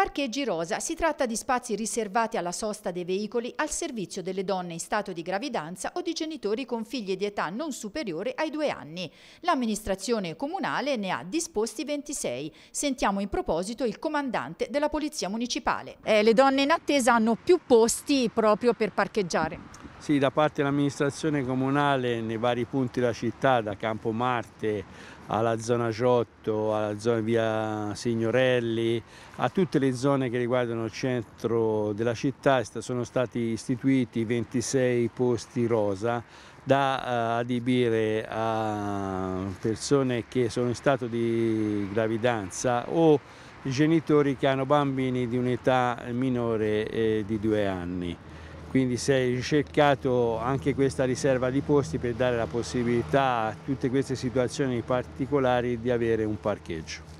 Parcheggi rosa. Si tratta di spazi riservati alla sosta dei veicoli al servizio delle donne in stato di gravidanza o di genitori con figli di età non superiore ai due anni. L'amministrazione comunale ne ha disposti 26. Sentiamo in proposito il comandante della Polizia Municipale. Eh, le donne in attesa hanno più posti proprio per parcheggiare. Sì, da parte dell'amministrazione comunale nei vari punti della città, da Campo Marte alla zona Giotto, alla zona via Signorelli, a tutte le zone che riguardano il centro della città sono stati istituiti 26 posti rosa da eh, adibire a persone che sono in stato di gravidanza o genitori che hanno bambini di un'età minore eh, di due anni quindi si è ricercato anche questa riserva di posti per dare la possibilità a tutte queste situazioni particolari di avere un parcheggio.